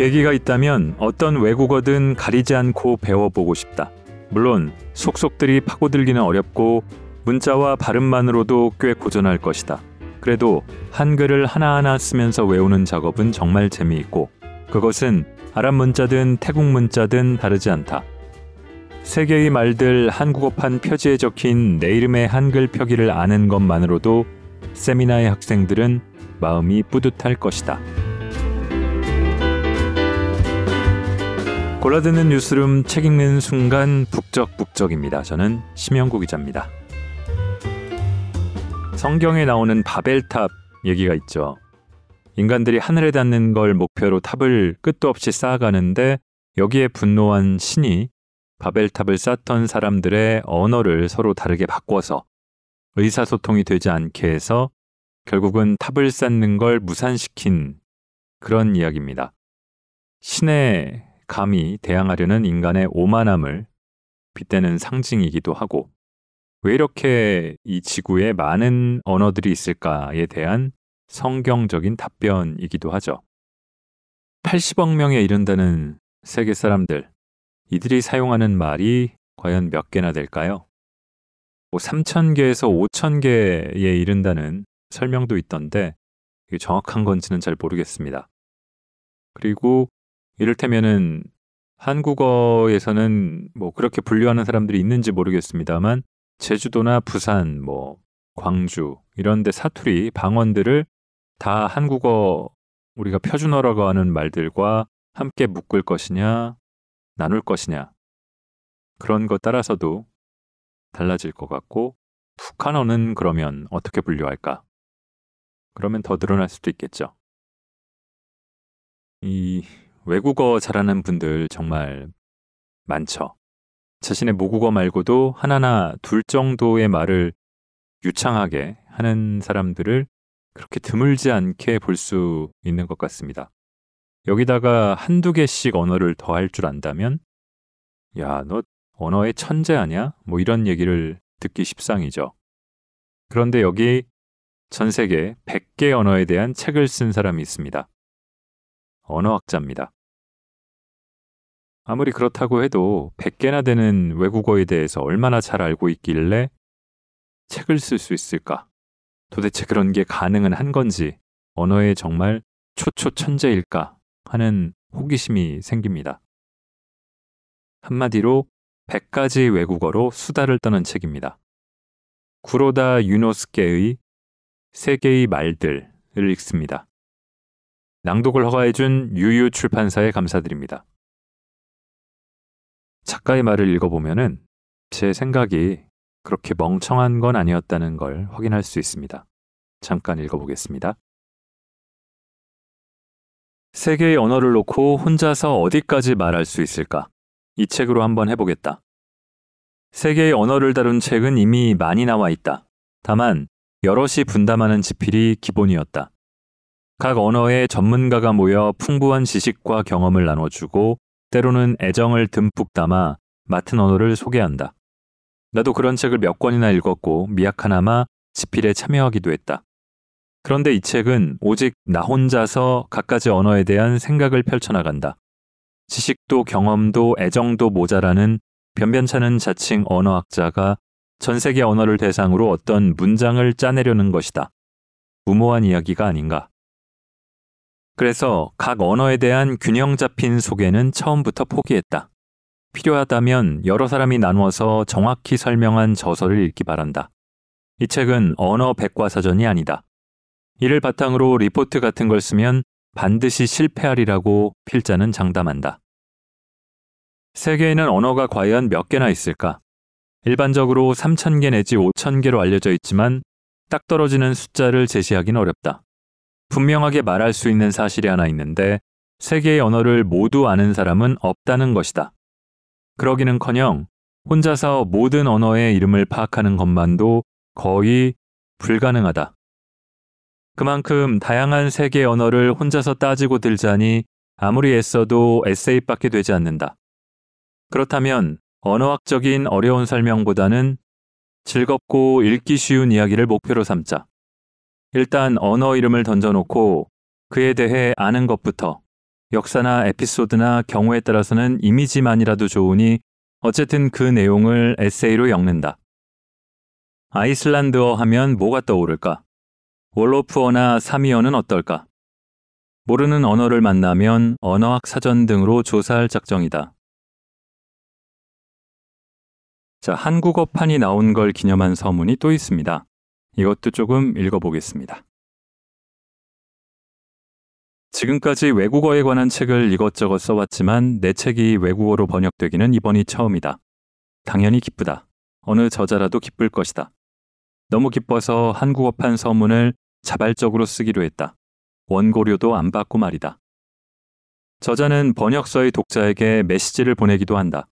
계기가 있다면 어떤 외국어든 가리지 않고 배워보고 싶다. 물론 속속들이 파고들기는 어렵고 문자와 발음만으로도 꽤 고전할 것이다. 그래도 한글을 하나하나 쓰면서 외우는 작업은 정말 재미있고 그것은 아랍 문자든 태국 문자든 다르지 않다. 세계의 말들 한국어판 표지에 적힌 내 이름의 한글 표기를 아는 것만으로도 세미나의 학생들은 마음이 뿌듯할 것이다. 골라드는 뉴스룸 책 읽는 순간 북적북적입니다. 저는 심영구 기자입니다. 성경에 나오는 바벨탑 얘기가 있죠. 인간들이 하늘에 닿는 걸 목표로 탑을 끝도 없이 쌓아가는데 여기에 분노한 신이 바벨탑을 쌓던 사람들의 언어를 서로 다르게 바꿔서 의사소통이 되지 않게 해서 결국은 탑을 쌓는 걸 무산시킨 그런 이야기입니다. 신의 감히 대항하려는 인간의 오만함을 빗대는 상징이기도 하고 왜 이렇게 이 지구에 많은 언어들이 있을까에 대한 성경적인 답변이기도 하죠. 80억 명에 이른다는 세계 사람들, 이들이 사용하는 말이 과연 몇 개나 될까요? 뭐 3,000개에서 5,000개에 이른다는 설명도 있던데 정확한 건지는 잘 모르겠습니다. 그리고 이를테면은 한국어에서는 뭐 그렇게 분류하는 사람들이 있는지 모르겠습니다만 제주도나 부산 뭐 광주 이런 데 사투리 방언들을 다 한국어 우리가 표준어라고 하는 말들과 함께 묶을 것이냐 나눌 것이냐 그런 것 따라서도 달라질 것 같고 북한어는 그러면 어떻게 분류할까? 그러면 더 늘어날 수도 있겠죠. 이 외국어 잘하는 분들 정말 많죠. 자신의 모국어 말고도 하나나 둘 정도의 말을 유창하게 하는 사람들을 그렇게 드물지 않게 볼 수 있는 것 같습니다. 여기다가 한두 개씩 언어를 더할 줄 안다면, 야, 너 언어의 천재 아니야? 뭐 이런 얘기를 듣기 십상이죠. 그런데 여기 전 세계 100개 언어에 대한 책을 쓴 사람이 있습니다. 언어학자입니다. 아무리 그렇다고 해도 100개나 되는 외국어에 대해서 얼마나 잘 알고 있길래 책을 쓸 수 있을까? 도대체 그런 게 가능은 한 건지, 언어에 정말 초초천재일까 하는 호기심이 생깁니다. 한마디로 100가지 외국어로 수다를 떠는 책입니다. 구로다 유노스케의 세계의 말들을 읽습니다. 낭독을 허가해준 유유 출판사에 감사드립니다. 작가의 말을 읽어보면은 제 생각이 그렇게 멍청한 건 아니었다는 걸 확인할 수 있습니다. 잠깐 읽어보겠습니다. 세계의 언어를 놓고 혼자서 어디까지 말할 수 있을까? 이 책으로 한번 해보겠다. 세계의 언어를 다룬 책은 이미 많이 나와 있다. 다만, 여럿이 분담하는 지필이 기본이었다. 각 언어의 전문가가 모여 풍부한 지식과 경험을 나눠주고 때로는 애정을 듬뿍 담아 맡은 언어를 소개한다. 나도 그런 책을 몇 권이나 읽었고 미약하나마 지필에 참여하기도 했다. 그런데 이 책은 오직 나 혼자서 각가지 언어에 대한 생각을 펼쳐나간다. 지식도 경험도 애정도 모자라는 변변찮은 자칭 언어학자가 전 세계 언어를 대상으로 어떤 문장을 짜내려는 것이다. 무모한 이야기가 아닌가. 그래서 각 언어에 대한 균형 잡힌 소개는 처음부터 포기했다. 필요하다면 여러 사람이 나누어서 정확히 설명한 저서를 읽기 바란다. 이 책은 언어 백과사전이 아니다. 이를 바탕으로 리포트 같은 걸 쓰면 반드시 실패하리라고 필자는 장담한다. 세계에는 언어가 과연 몇 개나 있을까? 일반적으로 3,000개 내지 5,000개로 알려져 있지만 딱 떨어지는 숫자를 제시하긴 어렵다. 분명하게 말할 수 있는 사실이 하나 있는데 세계의 언어를 모두 아는 사람은 없다는 것이다. 그러기는커녕 혼자서 모든 언어의 이름을 파악하는 것만도 거의 불가능하다. 그만큼 다양한 세계 언어를 혼자서 따지고 들자니 아무리 애써도 에세이밖에 되지 않는다. 그렇다면 언어학적인 어려운 설명보다는 즐겁고 읽기 쉬운 이야기를 목표로 삼자. 일단 언어 이름을 던져놓고 그에 대해 아는 것부터 역사나 에피소드나 경우에 따라서는 이미지만이라도 좋으니 어쨌든 그 내용을 에세이로 엮는다. 아이슬란드어 하면 뭐가 떠오를까? 월로프어나 사미어는 어떨까? 모르는 언어를 만나면 언어학 사전 등으로 조사할 작정이다. 자, 한국어판이 나온 걸 기념한 서문이 또 있습니다. 이것도 조금 읽어보겠습니다. 지금까지 외국어에 관한 책을 이것저것 써왔지만 내 책이 외국어로 번역되기는 이번이 처음이다. 당연히 기쁘다. 어느 저자라도 기쁠 것이다. 너무 기뻐서 한국어판 서문을 자발적으로 쓰기로 했다. 원고료도 안 받고 말이다. 저자는 번역서의 독자에게 메시지를 보내기도 한다.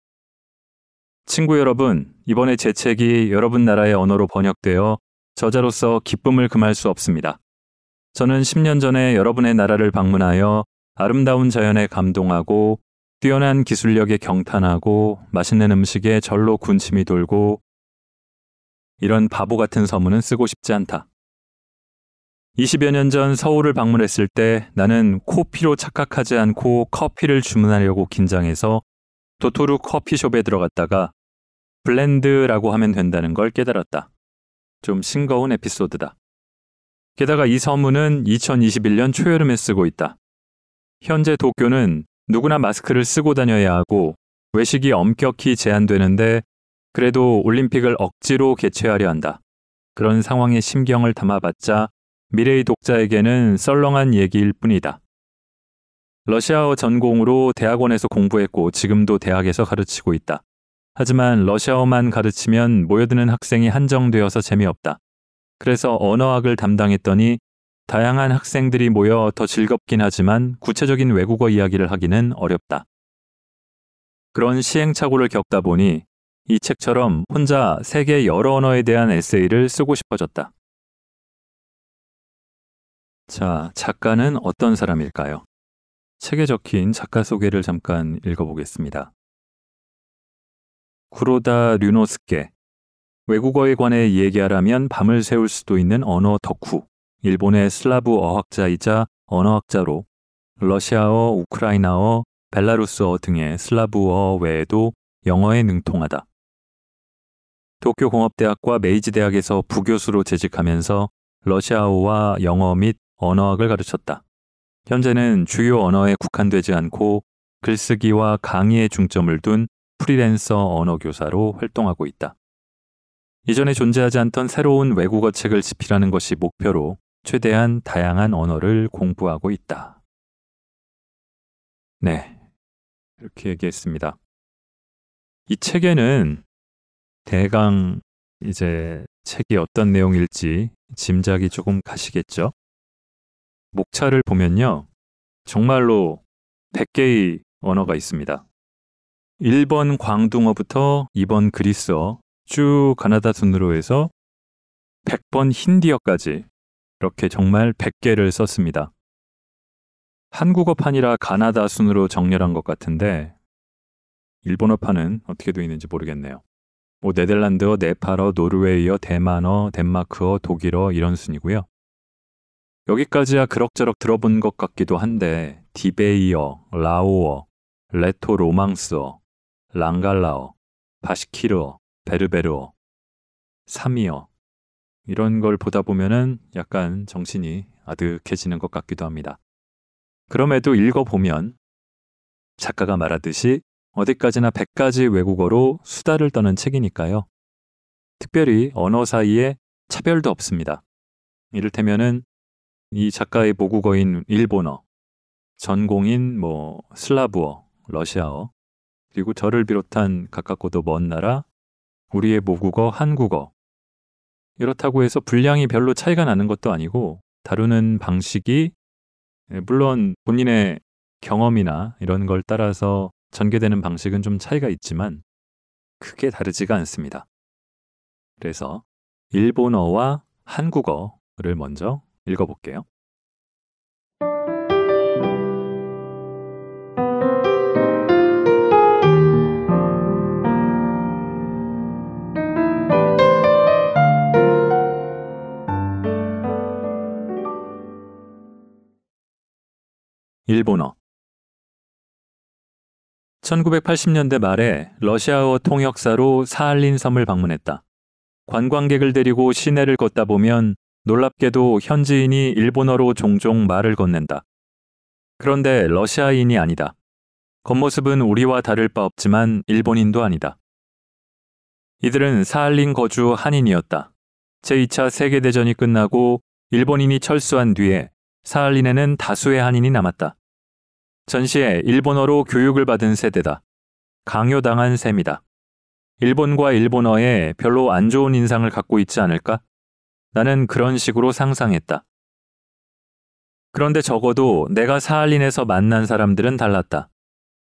친구 여러분, 이번에 제 책이 여러분 나라의 언어로 번역되어 저자로서 기쁨을 금할 수 없습니다. 저는 10년 전에 여러분의 나라를 방문하여 아름다운 자연에 감동하고 뛰어난 기술력에 경탄하고 맛있는 음식에 절로 군침이 돌고 이런 바보 같은 서문은 쓰고 싶지 않다. 20여 년 전 서울을 방문했을 때 나는 코피로 착각하지 않고 커피를 주문하려고 긴장해서 도토루 커피숍에 들어갔다가 블렌드라고 하면 된다는 걸 깨달았다. 좀 싱거운 에피소드다. 게다가 이 서문은 2021년 초여름에 쓰고 있다. 현재 도쿄는 누구나 마스크를 쓰고 다녀야 하고 외식이 엄격히 제한되는데 그래도 올림픽을 억지로 개최하려 한다. 그런 상황의 심경을 담아봤자 미래의 독자에게는 썰렁한 얘기일 뿐이다. 러시아어 전공으로 대학원에서 공부했고 지금도 대학에서 가르치고 있다. 하지만 러시아어만 가르치면 모여드는 학생이 한정되어서 재미없다. 그래서 언어학을 담당했더니 다양한 학생들이 모여 더 즐겁긴 하지만 구체적인 외국어 이야기를 하기는 어렵다. 그런 시행착오를 겪다 보니 이 책처럼 혼자 세계 여러 언어에 대한 에세이를 쓰고 싶어졌다. 자, 작가는 어떤 사람일까요? 책에 적힌 작가 소개를 잠깐 읽어보겠습니다. 구로다 류노스케 외국어에 관해 얘기하라면 밤을 새울 수도 있는 언어 덕후, 일본의 슬라브 어학자이자 언어학자로 러시아어, 우크라이나어, 벨라루스어 등의 슬라브어 외에도 영어에 능통하다. 도쿄공업대학과 메이지대학에서 부교수로 재직하면서 러시아어와 영어 및 언어학을 가르쳤다. 현재는 주요 언어에 국한되지 않고 글쓰기와 강의에 중점을 둔 프리랜서 언어교사로 활동하고 있다. 이전에 존재하지 않던 새로운 외국어 책을 집필하는 것이 목표로 최대한 다양한 언어를 공부하고 있다. 네. 이렇게 얘기했습니다. 이 책에는 대강 이제 책이 어떤 내용일지 짐작이 조금 가시겠죠? 목차를 보면요. 정말로 100개의 언어가 있습니다. 1번 광둥어부터 2번 그리스어, 쭉 가나다 순으로 해서 100번 힌디어까지 이렇게 정말 100개를 썼습니다. 한국어판이라 가나다 순으로 정렬한 것 같은데 일본어판은 어떻게 되어 있는지 모르겠네요. 뭐 네덜란드어, 네팔어, 노르웨이어, 대만어, 덴마크어, 독일어 이런 순이고요. 여기까지야 그럭저럭 들어본 것 같기도 한데 디베이어, 라오어, 레토 로망스어, 랑갈라어, 바시키르어, 베르베르어, 사미어 이런 걸 보다 보면은 약간 정신이 아득해지는 것 같기도 합니다. 그럼에도 읽어보면 작가가 말하듯이 어디까지나 100가지 외국어로 수다를 떠는 책이니까요. 특별히 언어 사이에 차별도 없습니다. 이를테면은 이 작가의 모국어인 일본어, 전공인 뭐 슬라브어, 러시아어, 그리고 저를 비롯한 가깝고도 먼 나라, 우리의 모국어 한국어. 이렇다고 해서 분량이 별로 차이가 나는 것도 아니고 다루는 방식이 예, 물론 본인의 경험이나 이런 걸 따라서 전개되는 방식은 좀 차이가 있지만 크게 다르지가 않습니다. 그래서 일본어와 한국어를 먼저 읽어볼게요. 일본어 1980년대 말에 러시아어 통역사로 사할린 섬을 방문했다. 관광객을 데리고 시내를 걷다 보면 놀랍게도 현지인이 일본어로 종종 말을 건넨다. 그런데 러시아인이 아니다. 겉모습은 우리와 다를 바 없지만 일본인도 아니다. 이들은 사할린 거주 한인이었다. 제2차 세계대전이 끝나고 일본인이 철수한 뒤에 사할린에는 다수의 한인이 남았다. 전시에 일본어로 교육을 받은 세대다. 강요당한 셈이다. 일본과 일본어에 별로 안 좋은 인상을 갖고 있지 않을까? 나는 그런 식으로 상상했다. 그런데 적어도 내가 사할린에서 만난 사람들은 달랐다.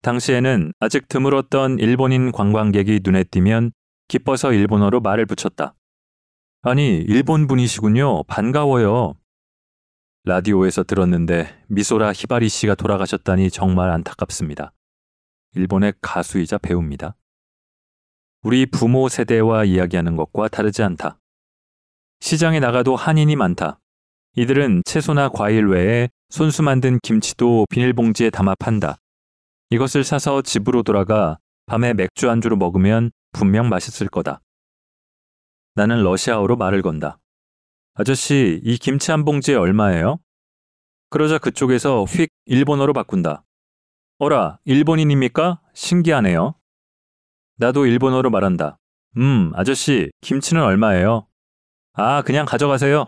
당시에는 아직 드물었던 일본인 관광객이 눈에 띄면 기뻐서 일본어로 말을 붙였다. 아니, 일본 분이시군요. 반가워요. 라디오에서 들었는데 미소라 히바리 씨가 돌아가셨다니 정말 안타깝습니다. 일본의 가수이자 배우입니다. 우리 부모 세대와 이야기하는 것과 다르지 않다. 시장에 나가도 한인이 많다. 이들은 채소나 과일 외에 손수 만든 김치도 비닐봉지에 담아 판다. 이것을 사서 집으로 돌아가 밤에 맥주 안주로 먹으면 분명 맛있을 거다. 나는 러시아어로 말을 건다. 아저씨, 이 김치 한 봉지에 얼마예요? 그러자 그쪽에서 휙 일본어로 바꾼다. 어라, 일본인입니까? 신기하네요. 나도 일본어로 말한다. 음, 아저씨, 김치는 얼마예요? 아, 그냥 가져가세요.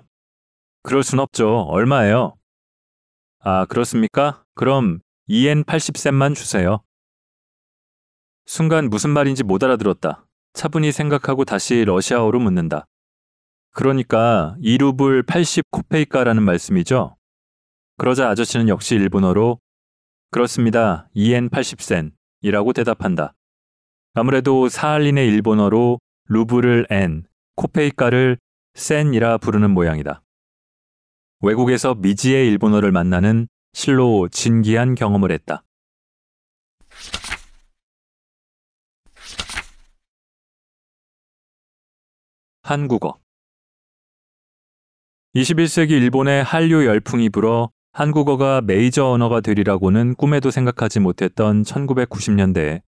그럴 순 없죠. 얼마예요? 아, 그렇습니까? 그럼 2엔 80 센만 주세요. 순간 무슨 말인지 못 알아들었다. 차분히 생각하고 다시 러시아어로 묻는다. 그러니까 2루블 80 코페이카라는 말씀이죠. 그러자 아저씨는 역시 일본어로 그렇습니다. 2엔 80센이라고 대답한다. 아무래도 사할린의 일본어로 루블을 엔, 코페이카를 센이라 부르는 모양이다. 외국에서 미지의 일본어를 만나는 실로 진기한 경험을 했다. 한국어 21세기 일본의 한류 열풍이 불어 한국어가 메이저 언어가 되리라고는 꿈에도 생각하지 못했던 1990년대.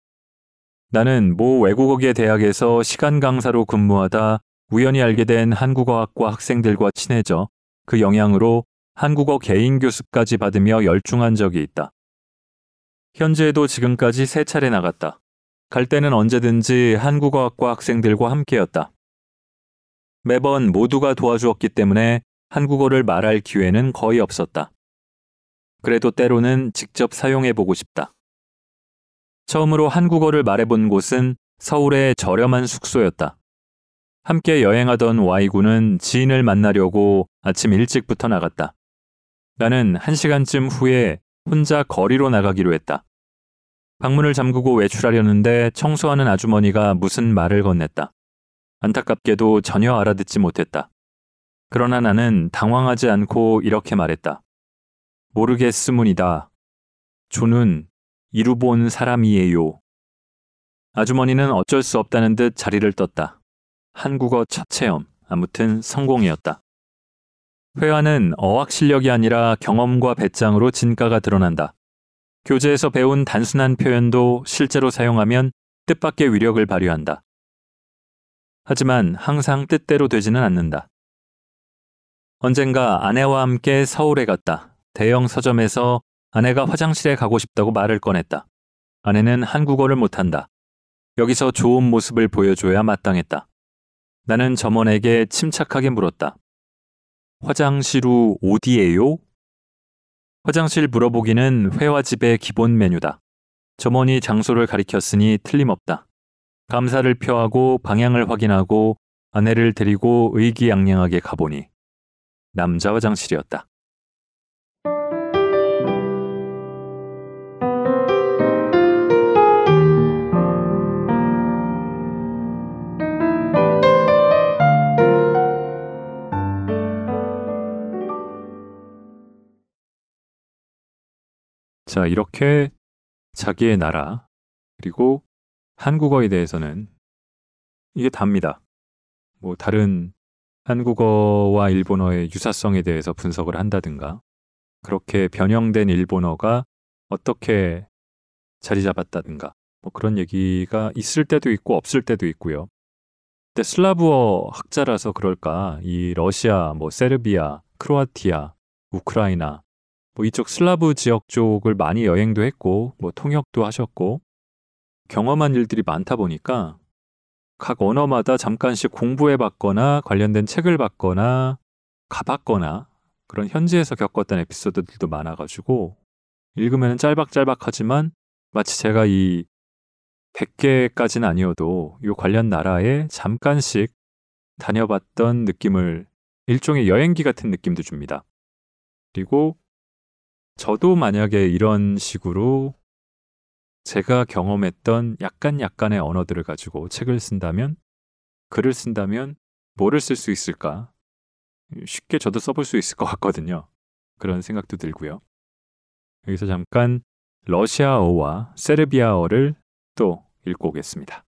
나는 모 외국어계 대학에서 시간 강사로 근무하다 우연히 알게 된 한국어학과 학생들과 친해져 그 영향으로 한국어 개인 교습까지 받으며 열중한 적이 있다. 현재에도 지금까지 세 차례 나갔다. 갈 때는 언제든지 한국어학과 학생들과 함께였다. 매번 모두가 도와주었기 때문에 한국어를 말할 기회는 거의 없었다. 그래도 때로는 직접 사용해보고 싶다. 처음으로 한국어를 말해본 곳은 서울의 저렴한 숙소였다. 함께 여행하던 Y군은 지인을 만나려고 아침 일찍부터 나갔다. 나는 한 시간쯤 후에 혼자 거리로 나가기로 했다. 방문을 잠그고 외출하려는데 청소하는 아주머니가 무슨 말을 건넸다. 안타깝게도 전혀 알아듣지 못했다. 그러나 나는 당황하지 않고 이렇게 말했다. 모르겠으문이다. 조는 이루본 사람이에요. 아주머니는 어쩔 수 없다는 듯 자리를 떴다. 한국어 첫 체험, 아무튼 성공이었다. 회화는 어학 실력이 아니라 경험과 배짱으로 진가가 드러난다. 교재에서 배운 단순한 표현도 실제로 사용하면 뜻밖의 위력을 발휘한다. 하지만 항상 뜻대로 되지는 않는다. 언젠가 아내와 함께 서울에 갔다. 대형 서점에서 아내가 화장실에 가고 싶다고 말을 꺼냈다. 아내는 한국어를 못한다. 여기서 좋은 모습을 보여줘야 마땅했다. 나는 점원에게 침착하게 물었다. 화장실 후 어디에요? 화장실 물어보기는 회화집의 기본 메뉴다. 점원이 장소를 가리켰으니 틀림없다. 감사를 표하고 방향을 확인하고 아내를 데리고 의기양양하게 가보니 남자 화장실이었다. 자, 이렇게 자기의 나라, 그리고 한국어에 대해서는 이게 답니다. 뭐, 다른 한국어와 일본어의 유사성에 대해서 분석을 한다든가 그렇게 변형된 일본어가 어떻게 자리 잡았다든가 뭐 그런 얘기가 있을 때도 있고 없을 때도 있고요. 근데 슬라브어 학자라서 그럴까 이 러시아, 뭐 세르비아, 크로아티아, 우크라이나 뭐 이쪽 슬라브 지역 쪽을 많이 여행도 했고 뭐 통역도 하셨고 경험한 일들이 많다 보니까 각 언어마다 잠깐씩 공부해 봤거나 관련된 책을 봤거나 가봤거나 그런 현지에서 겪었던 에피소드들도 많아가지고 읽으면 짤박짤박하지만 마치 제가 이 100개까지는 아니어도 이 관련 나라에 잠깐씩 다녀봤던 느낌을 일종의 여행기 같은 느낌도 줍니다. 그리고 저도 만약에 이런 식으로 제가 경험했던 약간 약간의 언어들을 가지고 책을 쓴다면, 글을 쓴다면 뭐를 쓸 수 있을까? 쉽게 저도 써볼 수 있을 것 같거든요. 그런 생각도 들고요. 여기서 잠깐 러시아어와 세르비아어를 또 읽고 오겠습니다.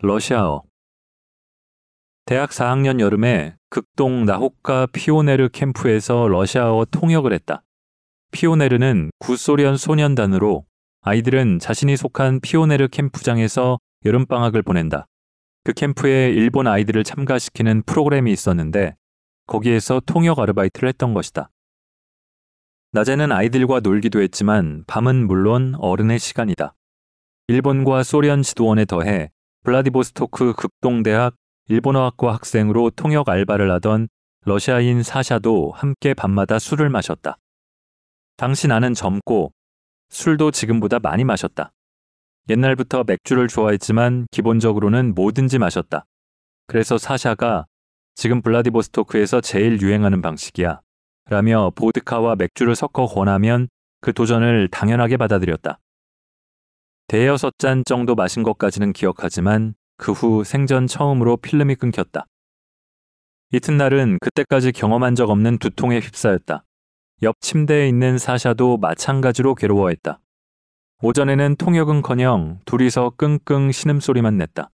러시아어 대학 4학년 여름에 극동 나홋카 피오네르 캠프에서 러시아어 통역을 했다. 피오네르는 구소련 소년단으로 아이들은 자신이 속한 피오네르 캠프장에서 여름방학을 보낸다. 그 캠프에 일본 아이들을 참가시키는 프로그램이 있었는데 거기에서 통역 아르바이트를 했던 것이다. 낮에는 아이들과 놀기도 했지만 밤은 물론 어른의 시간이다. 일본과 소련 지도원에 더해 블라디보스토크 극동대학 일본어학과 학생으로 통역 알바를 하던 러시아인 사샤도 함께 밤마다 술을 마셨다. 당시 나는 젊고 술도 지금보다 많이 마셨다. 옛날부터 맥주를 좋아했지만 기본적으로는 뭐든지 마셨다. 그래서 사샤가 지금 블라디보스토크에서 제일 유행하는 방식이야. 라며 보드카와 맥주를 섞어 권하면 그 도전을 당연하게 받아들였다. 대여섯 잔 정도 마신 것까지는 기억하지만 그 후 생전 처음으로 필름이 끊겼다. 이튿날은 그때까지 경험한 적 없는 두통에 휩싸였다. 옆 침대에 있는 사샤도 마찬가지로 괴로워했다. 오전에는 통역은커녕 둘이서 끙끙 신음소리만 냈다.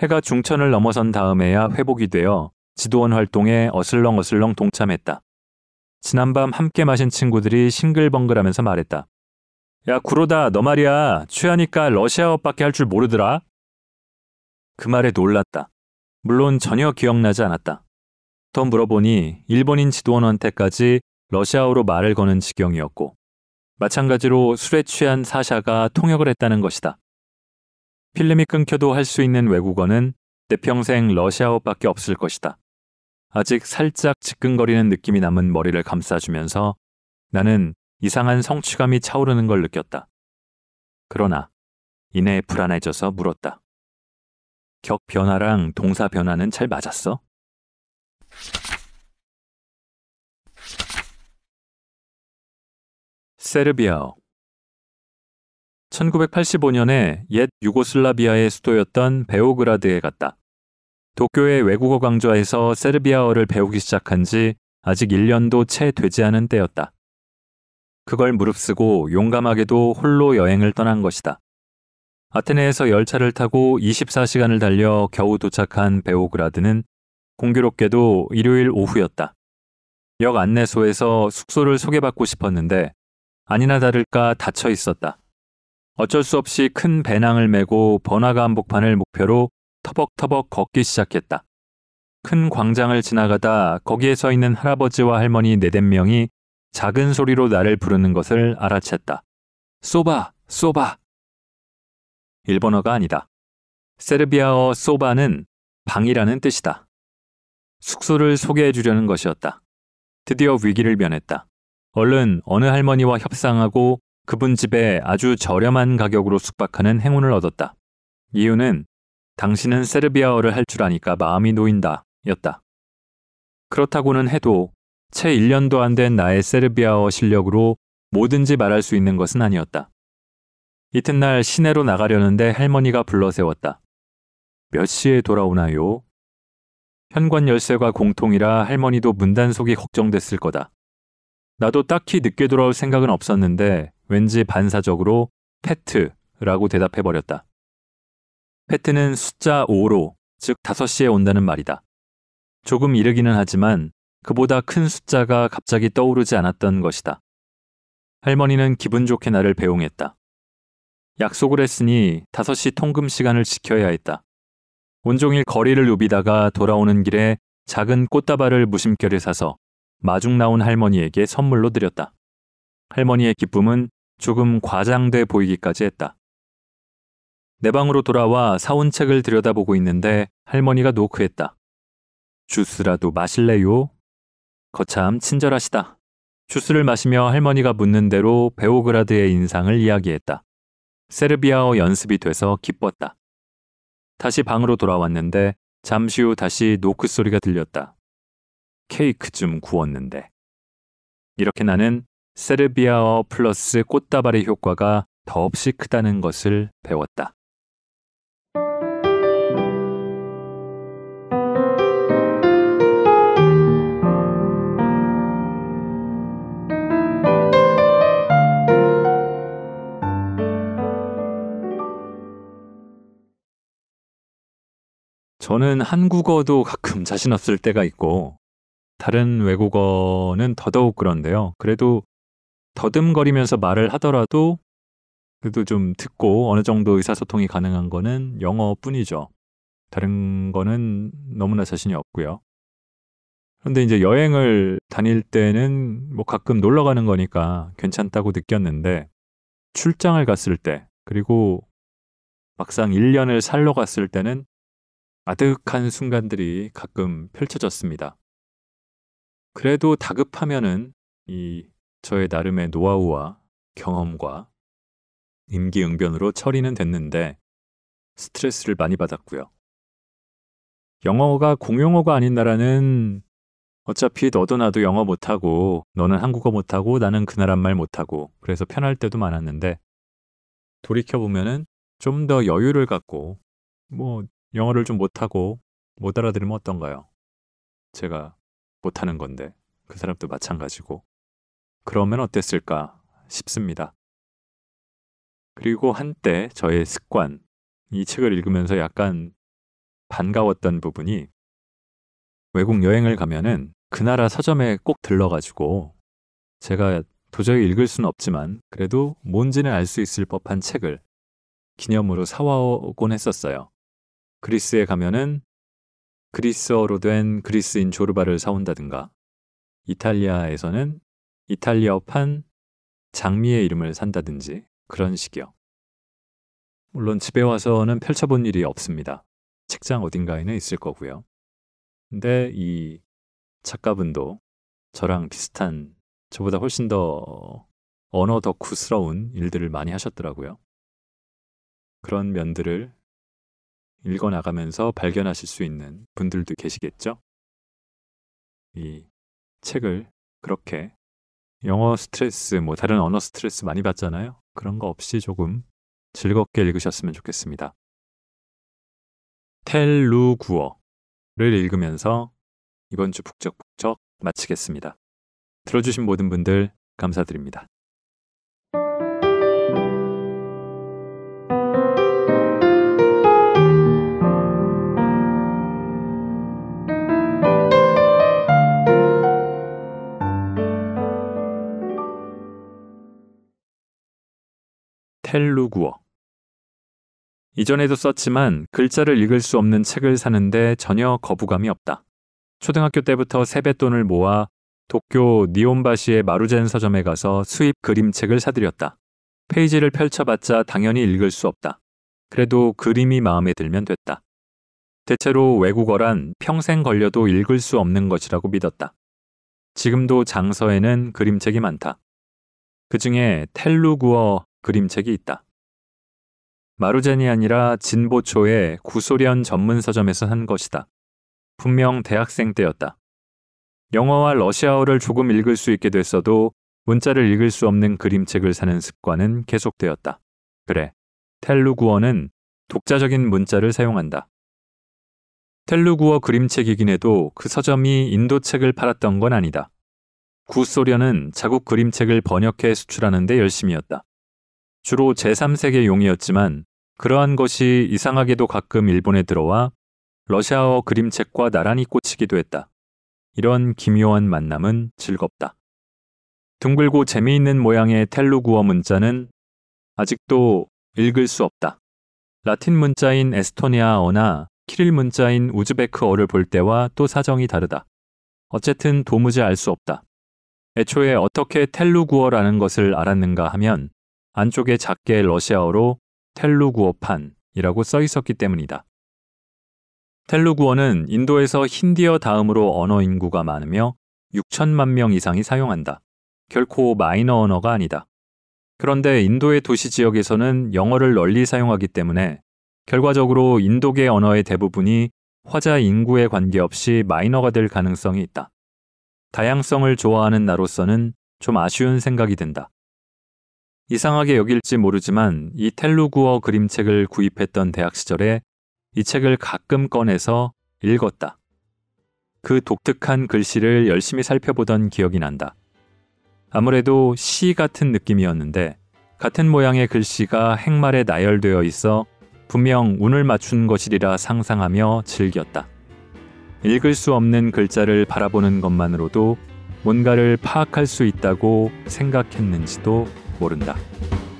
해가 중천을 넘어선 다음에야 회복이 되어 지도원 활동에 어슬렁어슬렁 동참했다. 지난밤 함께 마신 친구들이 싱글벙글하면서 말했다. 야, 구로다, 너 말이야. 취하니까 러시아어밖에 할 줄 모르더라. 그 말에 놀랐다. 물론 전혀 기억나지 않았다. 더 물어보니 일본인 지도원한테까지 러시아어로 말을 거는 지경이었고, 마찬가지로 술에 취한 사샤가 통역을 했다는 것이다. 필름이 끊겨도 할 수 있는 외국어는 내 평생 러시아어밖에 없을 것이다. 아직 살짝 지끈거리는 느낌이 남은 머리를 감싸주면서 나는 이상한 성취감이 차오르는 걸 느꼈다. 그러나 이내 불안해져서 물었다. 격 변화랑 동사 변화는 잘 맞았어? 세르비아어 1985년에 옛 유고슬라비아의 수도였던 베오그라드에 갔다. 도쿄의 외국어 강좌에서 세르비아어를 배우기 시작한 지 아직 1년도 채 되지 않은 때였다. 그걸 무릅쓰고 용감하게도 홀로 여행을 떠난 것이다. 아테네에서 열차를 타고 24시간을 달려 겨우 도착한 베오그라드는 공교롭게도 일요일 오후였다. 역 안내소에서 숙소를 소개받고 싶었는데 아니나 다를까 닫혀 있었다. 어쩔 수 없이 큰 배낭을 메고 번화가 한복판을 목표로 터벅터벅 걷기 시작했다. 큰 광장을 지나가다 거기에 서 있는 할아버지와 할머니 네댓 명이 작은 소리로 나를 부르는 것을 알아챘다. 소바, 소바. 일본어가 아니다. 세르비아어 소바는 방이라는 뜻이다. 숙소를 소개해 주려는 것이었다. 드디어 위기를 면했다. 얼른 어느 할머니와 협상하고 그분 집에 아주 저렴한 가격으로 숙박하는 행운을 얻었다. 이유는 당신은 세르비아어를 할 줄 아니까 마음이 놓인다 였다. 그렇다고는 해도 채 1년도 안 된 나의 세르비아어 실력으로 뭐든지 말할 수 있는 것은 아니었다. 이튿날 시내로 나가려는데 할머니가 불러 세웠다. 몇 시에 돌아오나요? 현관 열쇠가 공통이라 할머니도 문단속이 걱정됐을 거다. 나도 딱히 늦게 돌아올 생각은 없었는데 왠지 반사적으로 페트라고 대답해버렸다. 페트는 숫자 5로, 즉 5시에 온다는 말이다. 조금 이르기는 하지만 그보다 큰 숫자가 갑자기 떠오르지 않았던 것이다. 할머니는 기분 좋게 나를 배웅했다. 약속을 했으니 5시 통금 시간을 지켜야 했다. 온종일 거리를 누비다가 돌아오는 길에 작은 꽃다발을 무심결에 사서 마중 나온 할머니에게 선물로 드렸다. 할머니의 기쁨은 조금 과장돼 보이기까지 했다. 내 방으로 돌아와 사온 책을 들여다보고 있는데 할머니가 노크했다. 주스라도 마실래요? 거참 친절하시다. 주스를 마시며 할머니가 묻는 대로 베오그라드의 인상을 이야기했다. 세르비아어 연습이 돼서 기뻤다. 다시 방으로 돌아왔는데 잠시 후 다시 노크 소리가 들렸다. 케이크 좀 구웠는데. 이렇게 나는 세르비아어 플러스 꽃다발의 효과가 더없이 크다는 것을 배웠다. 저는 한국어도 가끔 자신 없을 때가 있고 다른 외국어는 더더욱 그런데요. 그래도 더듬거리면서 말을 하더라도 그래도 좀 듣고 어느 정도 의사소통이 가능한 거는 영어뿐이죠. 다른 거는 너무나 자신이 없고요. 그런데 이제 여행을 다닐 때는 뭐 가끔 놀러 가는 거니까 괜찮다고 느꼈는데 출장을 갔을 때 그리고 막상 1년을 살러 갔을 때는 아득한 순간들이 가끔 펼쳐졌습니다. 그래도 다급하면은 이 저의 나름의 노하우와 경험과 임기응변으로 처리는 됐는데 스트레스를 많이 받았고요. 영어가 공용어가 아닌 나라는 어차피 너도 나도 영어 못하고 너는 한국어 못하고 나는 그 나라 말 못하고 그래서 편할 때도 많았는데 돌이켜보면은 좀 더 여유를 갖고 뭐 영어를 좀 못하고 못 알아들으면 어떤가요? 제가 못하는 건데 그 사람도 마찬가지고 그러면 어땠을까 싶습니다. 그리고 한때 저의 습관, 이 책을 읽으면서 약간 반가웠던 부분이 외국 여행을 가면은 그 나라 서점에 꼭 들러가지고 제가 도저히 읽을 수는 없지만 그래도 뭔지는 알 수 있을 법한 책을 기념으로 사와오곤 했었어요. 그리스에 가면은 그리스어로 된 그리스인 조르바를 사온다든가 이탈리아에서는 이탈리아판 장미의 이름을 산다든지 그런 식이요. 물론 집에 와서는 펼쳐본 일이 없습니다. 책장 어딘가에는 있을 거고요. 근데 이 작가분도 저랑 비슷한 저보다 훨씬 더 언어 덕후스러운 일들을 많이 하셨더라고요. 그런 면들을 읽어 나가면서 발견하실 수 있는 분들도 계시겠죠? 이 책을 그렇게 영어 스트레스, 뭐 다른 언어 스트레스 많이 받잖아요. 그런 거 없이 조금 즐겁게 읽으셨으면 좋겠습니다. 텔루구어를 읽으면서 이번 주 북적북적 마치겠습니다. 들어주신 모든 분들 감사드립니다. 텔루구어. 이전에도 썼지만 글자를 읽을 수 없는 책을 사는데 전혀 거부감이 없다. 초등학교 때부터 세뱃돈을 모아 도쿄 니온바시의 마루젠 서점에 가서 수입 그림책을 사들였다. 페이지를 펼쳐봤자 당연히 읽을 수 없다. 그래도 그림이 마음에 들면 됐다. 대체로 외국어란 평생 걸려도 읽을 수 없는 것이라고 믿었다. 지금도 장서에는 그림책이 많다. 그 중에 텔루구어 그림책이 있다. 마루젠이 아니라 진보초의 구소련 전문 서점에서 한 것이다. 분명 대학생 때였다. 영어와 러시아어를 조금 읽을 수 있게 됐어도 문자를 읽을 수 없는 그림책을 사는 습관은 계속되었다. 그래, 텔루구어는 독자적인 문자를 사용한다. 텔루구어 그림책이긴 해도 그 서점이 인도책을 팔았던 건 아니다. 구소련은 자국 그림책을 번역해 수출하는 데 열심이었다. 주로 제3세계 용이었지만 그러한 것이 이상하게도 가끔 일본에 들어와 러시아어 그림책과 나란히 꽂히기도 했다. 이런 기묘한 만남은 즐겁다. 둥글고 재미있는 모양의 텔루구어 문자는 아직도 읽을 수 없다. 라틴 문자인 에스토니아어나 키릴 문자인 우즈베크어를 볼 때와 또 사정이 다르다. 어쨌든 도무지 알 수 없다. 애초에 어떻게 텔루구어라는 것을 알았는가 하면 안쪽에 작게 러시아어로 텔루구어판이라고 써 있었기 때문이다. 텔루구어는 인도에서 힌디어 다음으로 언어 인구가 많으며 6천만 명 이상이 사용한다. 결코 마이너 언어가 아니다. 그런데 인도의 도시 지역에서는 영어를 널리 사용하기 때문에 결과적으로 인도계 언어의 대부분이 화자 인구에 관계없이 마이너가 될 가능성이 있다. 다양성을 좋아하는 나로서는 좀 아쉬운 생각이 든다. 이상하게 여길지 모르지만 이 텔루구어 그림책을 구입했던 대학 시절에 이 책을 가끔 꺼내서 읽었다. 그 독특한 글씨를 열심히 살펴보던 기억이 난다. 아무래도 시 같은 느낌이었는데 같은 모양의 글씨가 행말에 나열되어 있어 분명 운을 맞춘 것이라 리 상상하며 즐겼다. 읽을 수 없는 글자를 바라보는 것만으로도 뭔가를 파악할 수 있다고 생각했는지도 모른다.